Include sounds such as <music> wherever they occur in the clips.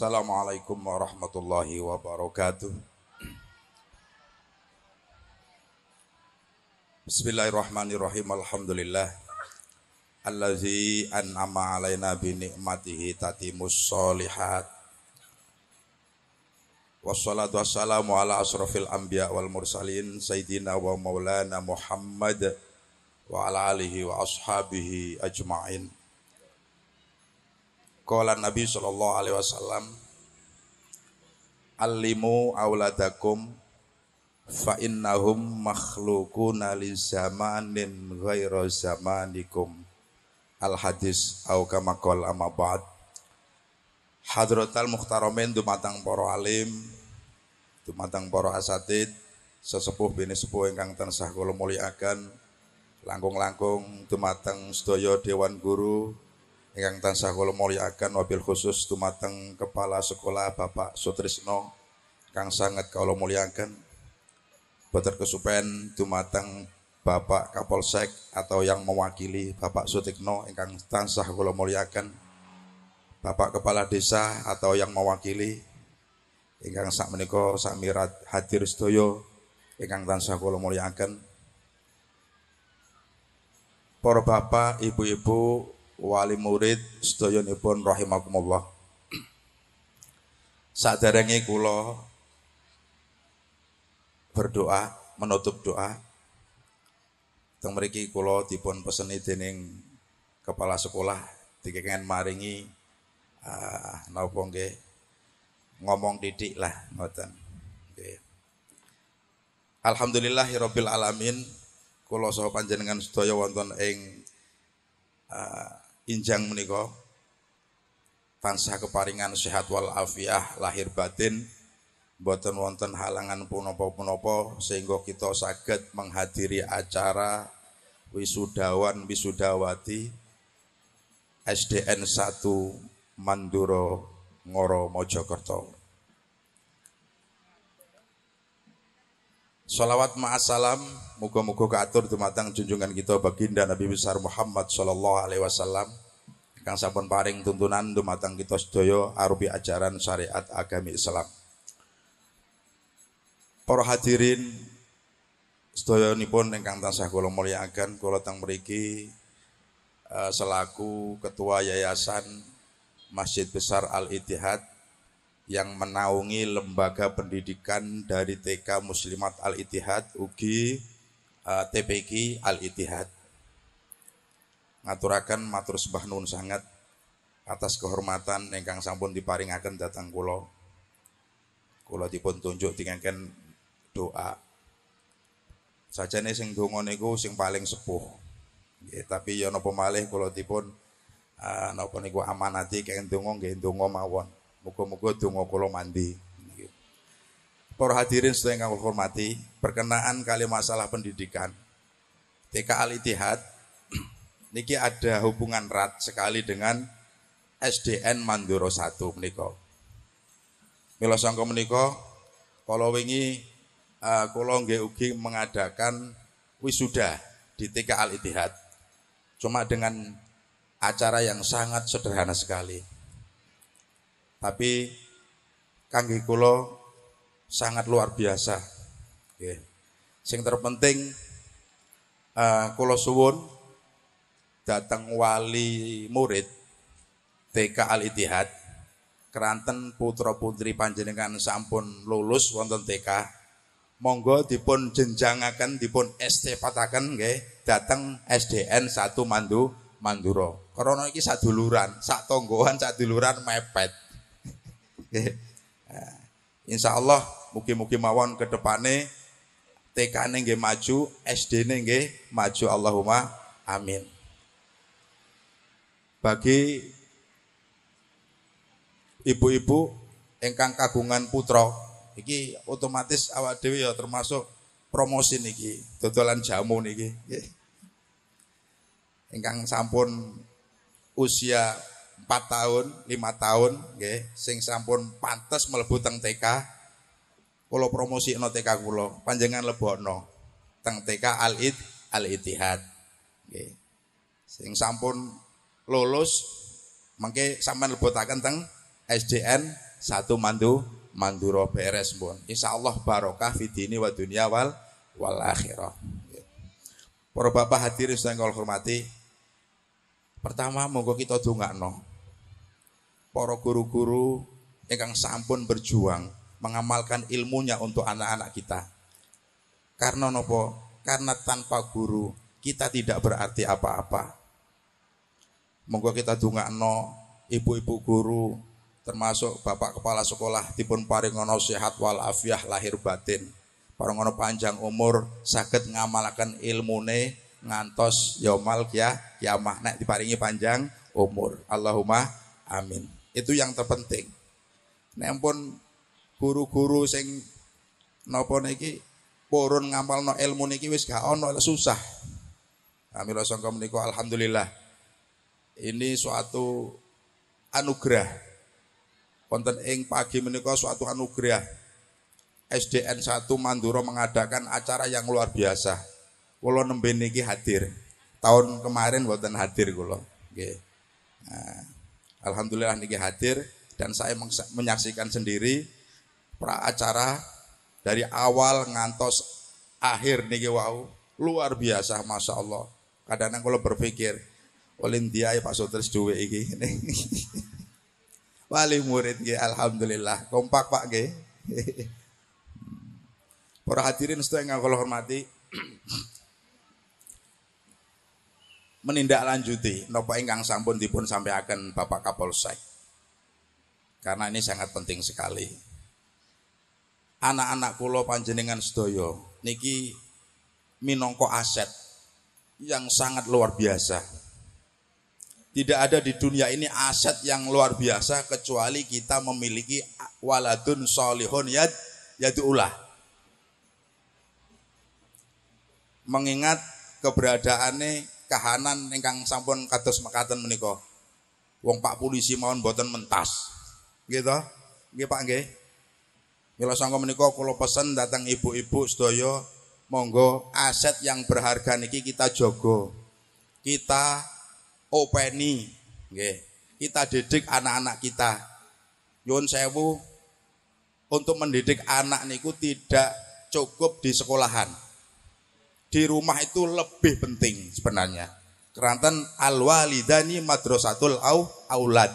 Assalamualaikum warahmatullahi wabarakatuh. Bismillahirrahmanirrahim. Alhamdulillah. Allazi an'ama alaina bi ni'matihi tatimus wassalamu ala asrafil anbiya wal mursalin sayyidina wa maulana Muhammad wa ala wa ashabihi ajma'in. Kala Nabi sallallahu alaihi wasallam Alimu awladakum, fa innahum makhlukuna li zamanin ghairu zamanikum al hadis au kama qol amma ba'd Hadrotal muhtaramin dumatang para alim dumatang para asatid sesepuh bini sepuh ingkang tansah kula mulyakaken langkung-langkung dumateng sedaya dewan guru ingkang tansah kula mulyakaken wabil khusus tumateng kepala sekolah Bapak Sutrisno kang sangat kula mulyakaken boten kesupen tumateng Bapak Kapolsek atau yang mewakili Bapak Sutikno ingkang tansah kula mulyakaken Bapak Kepala Desa atau yang mewakili ingkang sak menika samirat hadir sedaya ingkang tansah kula mulyakaken para bapak, ibu-ibu, wali murid sedoyonipun rahimakumullah. Sadarenge kula berdoa menutup doa teng mriki kula dipun peseni dening kepala sekolah dikengen maringi uh, napa nggih ngomong didik lah ngoten nggih Alhamdulillahirabbil alamin kula saha panjenengan sedaya wonten ing uh, Injang menika tansah keparingan sehat wal afiah lahir batin boten wonten halangan punapa-punapa sehingga kita saged menghadiri acara wisudawan wisudawati SDN 1 Manduro Ngoro Mojokerto. Salawat ma'asalam Muka-muka keatur dumatang junjungan kita baginda Nabi besar Muhammad sallallahu alaihi wasallam kang sampun paring tuntunan dumatang kita sedaya arupi ajaran syariat agami Islam. Para hadirin sedayanipun ingkang tansah kula mulyakaken kula teng mriki eh, selaku ketua yayasan Masjid Besar Al Ittihad yang menaungi lembaga pendidikan dari TK Muslimat Al-Itihad UGI uh, eh, TPK Al-Itihad ngaturakan matur sembah nuwun sangat atas kehormatan ingkang sampun diparingaken datang kula kula dipun tunjuk dengan doa sajane sing donga niku sing paling sepuh ya, tapi ya napa malih kula dipun uh, napa niku amanati kenging donga nggih donga mawon Moga-moga donga kula mandi. Para hadirin sedaya ingkang hormati, perkenaan kali masalah pendidikan. TK Al Ittihad <clears throat> niki ada hubungan erat sekali dengan SDN Manduro 1 menika. Mila sangka menika kala wingi uh, kula nggih mengadakan wisuda di TK Al Ittihad. Cuma dengan acara yang sangat sederhana sekali. Tapi kangge kula sangat luar biasa. Nggih. Sing terpenting uh, kula suwun datang wali murid TK Al Ittihad Keranten putra putri panjenengan sampun lulus wonten TK monggo dipun jenjangaken dipun ST pataken nggih datang SDN satu Mandu Manduro. Karena iki saduluran, sak tonggohan saduluran mepet. Eh, Insya Allah mungkin-mungkin mawon ke depane TK nengge maju, SD nengge maju Allahumma amin. Bagi ibu-ibu engkang kagungan putra, iki otomatis awak dewi ya termasuk promosi niki, dodolan jamu niki. Engkang sampun usia 4 tahun, 5 tahun nggih, sing sampun pantes mlebu teng TK kula promosikno TK kula, panjenengan lebokno teng TK Al Id Al Ittihad. Nggih. Sing sampun lulus mengke sampean lebotaken teng SDN 1 Mandu Manduro beres pun. Insyaallah barokah fidini wa dunia wal wal akhirah. Para bapak hadirin sedang hormati. Pertama monggo kita no para guru-guru yang sampun berjuang mengamalkan ilmunya untuk anak-anak kita. Karena nopo? Karena tanpa guru kita tidak berarti apa-apa. Monggo kita no ibu-ibu guru termasuk bapak kepala sekolah dipun paringono sehat walafiah lahir batin. Paringono panjang umur sakit ngamalkan ilmu ne ngantos yomal ya ya maknek diparingi panjang umur. Allahumma amin. Itu yang terpenting. Nek pun guru-guru sing napa niki purun ngamalno ilmu niki wis gak ono susah. Kami nah, sangka menika alhamdulillah. Ini suatu anugerah. Konten ing pagi menika suatu anugerah. SDN 1 Manduro mengadakan acara yang luar biasa. Kulo nembe niki hadir. Tahun kemarin buatan hadir kulo. Nggih. Nah, Alhamdulillah niki hadir dan saya menyaksikan sendiri pra acara dari awal ngantos akhir niki wau luar biasa masya Allah. Kadang-kadang kalau berpikir oleh dia ya Pak Sutris duwe iki. <laughs> Wali murid ya alhamdulillah kompak Pak nggih. <laughs> Para hadirin sedaya nggak hormati <clears throat> menindaklanjuti nopo ingkang sampun dipun akan Bapak Kapolsek. Karena ini sangat penting sekali. Anak-anak pulau panjenengan sedoyo niki minongko aset yang sangat luar biasa. Tidak ada di dunia ini aset yang luar biasa kecuali kita memiliki waladun solihun yad yadulah. ulah. Mengingat keberadaannya kahanan ingkang sampun kados mekaten menika. Wong Pak polisi mawon boten mentas. Nggih to? Nggih Pak nggih. Mila sangka menika kula pesen datang ibu-ibu sedaya monggo aset yang berharga niki kita jogo. Kita openi nggih. Kita didik anak-anak kita. Nyuwun sewu untuk mendidik anak niku tidak cukup di sekolahan di rumah itu lebih penting sebenarnya. Keranten alwalidani madrasatul au aulad.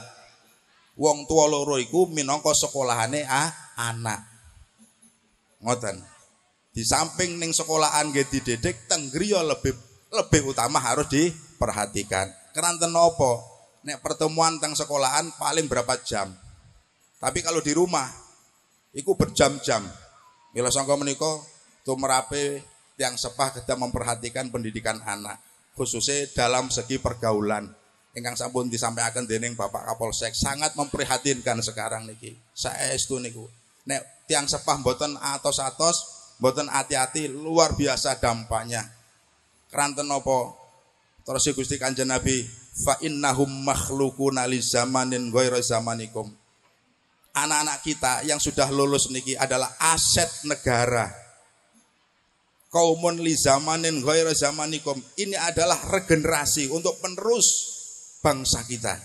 Wong tua loro iku minangka sekolahane ah, anak. Ngoten. Di samping ning sekolahan nggih dididik teng griya lebih lebih utama harus diperhatikan. Keranten nopo? Nek pertemuan teng sekolahan paling berapa jam? Tapi kalau di rumah iku berjam-jam. Mila sangka menika tumrape yang sepah kita memperhatikan pendidikan anak khususnya dalam segi pergaulan ingkang sampun disampaikan dening Bapak Kapolsek sangat memprihatinkan sekarang niki. Saya itu niku. Nek tiang sepah boten atos-atos, boten hati-hati luar biasa dampaknya. Keranten nopo Terus Gusti Kanjeng Nabi, fa innahum makhluquna li zamanin ghairu zamanikum. Anak-anak kita yang sudah lulus niki adalah aset negara kaumun li zamanin ghairu zamanikum. Ini adalah regenerasi untuk penerus bangsa kita.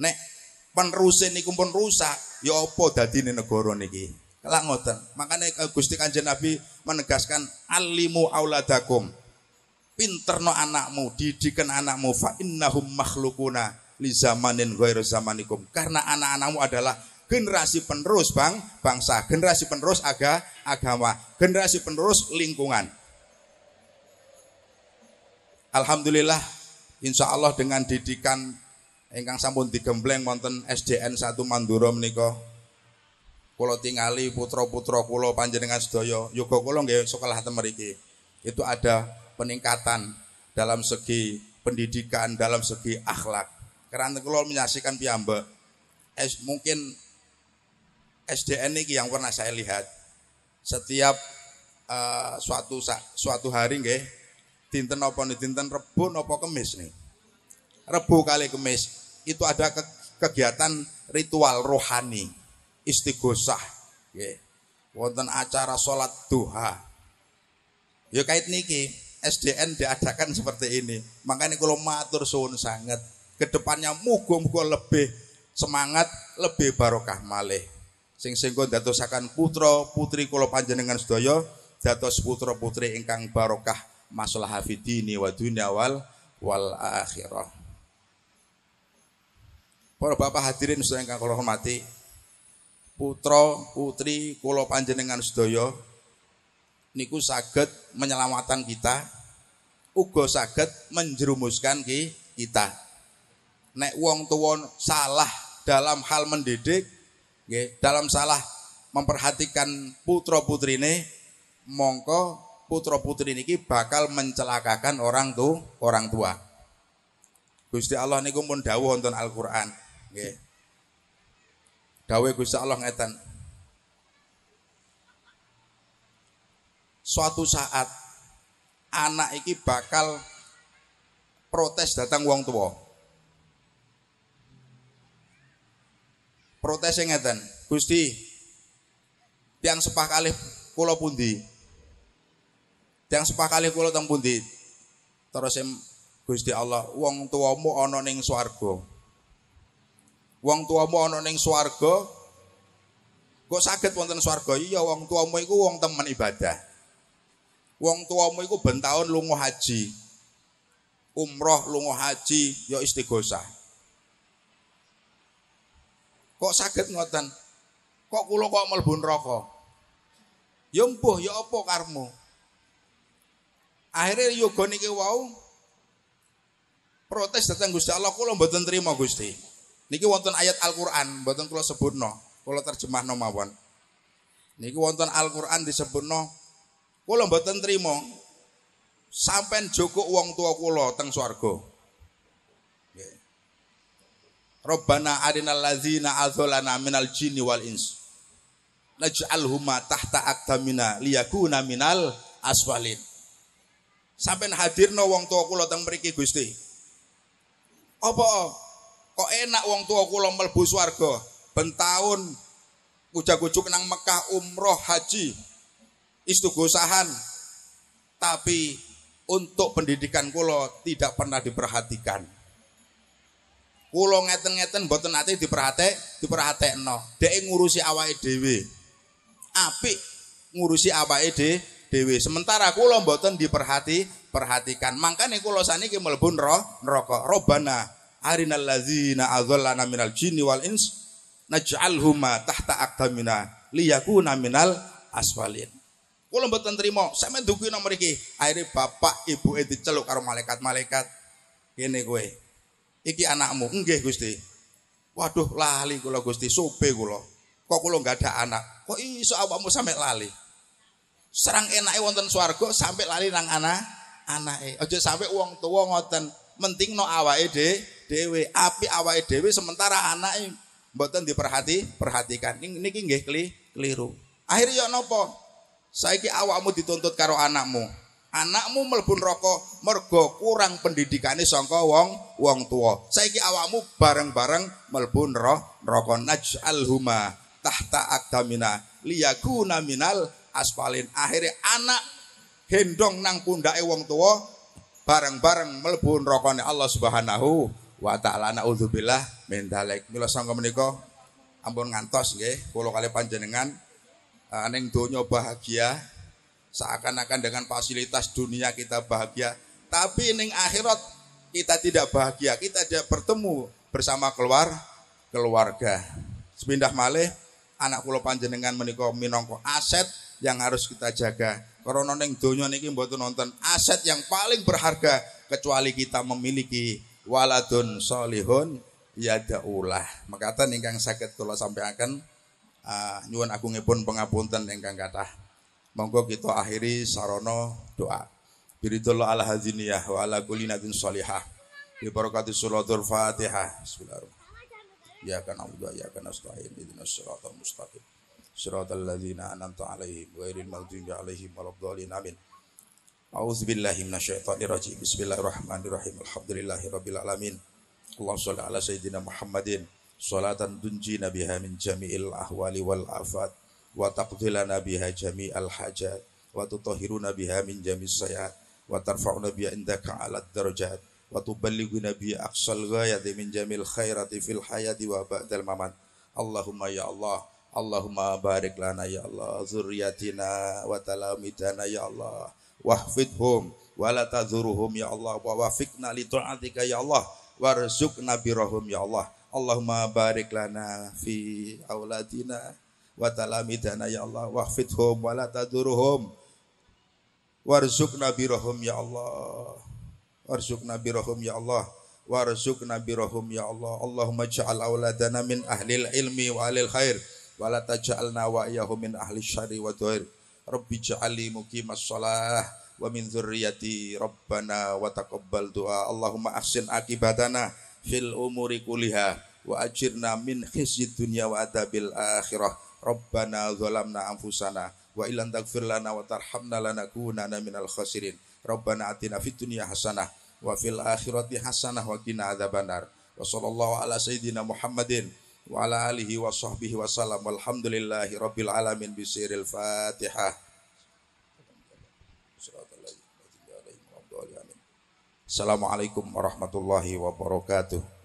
Nek penerusin niku pun rusak, ya apa dadine negara niki? Kelak ngoten. Makane Gusti Kanjeng Nabi menegaskan alimu auladakum. Pinterno anakmu, didikan anakmu fa innahum makhluquna li zamanin ghairu zamanikum. Karena anak-anakmu adalah generasi penerus bang bangsa, generasi penerus aga, agama, generasi penerus lingkungan. Alhamdulillah, insya Allah dengan didikan engkang sampun digembleng wonten SDN 1 Manduro menika kula tingali putra-putra kula panjenengan sedaya yoga kula nggih sekolah temeriki Itu ada peningkatan dalam segi pendidikan, dalam segi akhlak. Karena kula menyaksikan piyambak mungkin SDN ini yang pernah saya lihat setiap uh, suatu suatu hari nggih dinten apa nih dinten Rebo apa Kamis nih Rebo kali Kamis itu ada ke kegiatan ritual rohani istighosah nggih wonten acara sholat duha ya kait niki SDN diadakan seperti ini makanya kalau matur suun sangat kedepannya mugo-mugo lebih semangat lebih barokah malih sing sing dadosaken putra putri kula panjenengan sedaya dados putra putri ingkang barokah maslahah fidini wa dunya wal wal akhirah. Para bapak hadirin sedaya ingkang kula hormati, putra putri kula panjenengan sedaya niku saged menyelamatkan kita uga saged menjerumuskan kita. Nek wong tuwa salah dalam hal mendidik Okay. dalam salah memperhatikan putra putri ini, mongko putra putri ini bakal mencelakakan orang tu orang tua. Gusti Allah niku pun dawuh wonten Al-Qur'an. Nggih. Dawuh Gusti Allah ngeten. Suatu saat anak ini bakal protes datang wong tua. protes ngeten. Gusti, tiang sepah kali kulo pundi? Tiang sepah kali kulo Tang pundi? Terus yang Gusti Allah, wong tuamu ono ning swarga. Wong tuamu ono ning swarga. Kok sakit wonten swarga? Iya, wong tuamu iku wong temen ibadah. Wong tuamu iku ben taun haji. Umroh lunga haji yo ya istighosah. Kok sakit ngoten? Kok kulo kok mlebu rokok yempuh ya mbuh ya apa karmu? Akhirnya yoga niki wau protes datang Gusti Allah kula mboten terima Gusti. Niki wonten ayat Al-Qur'an mboten kula sebutno, kula terjemahno mawon. Niki wonten Al-Qur'an disebutno kula mboten terima sampean joko wong tua kula teng swarga. Rabbana arinal ladzina azolana minal jinni wal ins. Naj'alhuma tahta mina liyakuna minal aswalin. Sampai hadirno wong tua kula teng mriki Gusti. Apa kok enak wong tua kula mlebu swarga bentahun ujak ujuk nang Mekah umroh haji istugosahan tapi untuk pendidikan kula tidak pernah diperhatikan. Kula ngeten-ngeten mboten nate diperhati no. Dek ngurusi awake dhewe. api ngurusi awake dhewe dhewe. Sementara kula mboten diperhati perhatikan. nih Mangkane kula saniki mlebu neraka. Robana arinal ladzina adzallana minal jinni wal ins huma tahta aqdamina liyakuna minal aswalin. Kula mboten terima. sampeyan mendukung nomor iki. Akhire bapak ibu diceluk karo malaikat-malaikat. Kene kowe iki anakmu nggih Gusti waduh lali kula Gusti sobe kula kok kula nggak ada anak kok iso awakmu sampe lali serang enake wonten swarga sampe lali nang anak anake aja sampe wong tuwa ngoten penting no awake de dhewe api awake dhewe sementara anake mboten diperhati perhatikan niki nggih keliru akhirnya ya napa saiki awakmu dituntut karo anakmu Anakmu mlebu rokok, mergo kurang pendidikan saka wong wong tua. Saiki awakmu bareng-bareng rokok Naj alhuma tahta akdamina liyakuna minal aspalin. Akhirnya anak hendong nang pundake wong tua bareng-bareng mlebu rokoknya Allah Subhanahu wa taala naudzubillah min dzalik. Mila sangka meniko ampun ngantos nggih kula kali panjenengan eh, ning donya bahagia seakan-akan dengan fasilitas dunia kita bahagia. Tapi ning akhirat kita tidak bahagia, kita tidak bertemu bersama keluar keluarga. Sepindah malih anak kula panjenengan menikah minangka aset yang harus kita jaga. Karena ning donya niki mboten nonton aset yang paling berharga kecuali kita memiliki waladun solihun yadaulah. Mekatan ingkang sakit kula sampaikan uh, nyuwun agungipun pengapunten ingkang kathah. Monggo kita akhiri sarono doa. Biridullah ala hadziniyah wa ala kulli natin salihah. Bi barakati suratul Fatihah. Bismillahirrahmanirrahim. Ya kana wa ya kana nasta'in ihdinas siratal mustaqim. Siratal ladzina an'amta alaihim ghairil maghdubi alaihim waladdallin. Amin. A'udzu billahi minasyaitonir rajim. Bismillahirrahmanirrahim. Alhamdulillahirabbil alamin. Allahumma shalli ala sayyidina Muhammadin salatan tunji nabiha min jami'il ahwali wal afat wa taqdilana biha jami al hajat wa tutahhiruna biha min jami sayat wa tarfa'una biha indaka ala darajat wa tuballighuna biha aqsal ghayati min jamil khairati fil hayati wa ba'dal mamat Allahumma ya Allah Allahumma barik lana ya Allah zurriyatina wa talamidana ya Allah wahfidhum wa la tazuruhum ya Allah wa wafikna li ta'atika ya Allah warzuqna birahum ya Allah Allahumma barik lana fi auladina wa talamidana ya Allah wahfidhum wa la tadurhum nabi birahum ya Allah nabi birahum ya Allah nabi birahum ya Allah Allahumma ja'al auladana min ahlil ilmi wa alil khair wa la taj'alna wa iyahum min ahli syari wa dhair rabbi ja'ali muqimas shalah wa min dzurriyyati rabbana wa taqabbal du'a Allahumma ahsin akibatana fil umuri kuliha wa ajirna min khizyid dunya wa adabil akhirah Rabbana zalamna anfusana wa illan taghfir lana wa tarhamna lanakunanna minal khasirin. Rabbana atina fid dunya hasanah wa fil akhirati hasanah wa qina adzabannar. Wa sallallahu ala sayyidina Muhammadin wa ala alihi wa sahbihi wa salam. Alhamdulillahi rabbil alamin bisiril Fatihah. Assalamualaikum warahmatullahi wabarakatuh.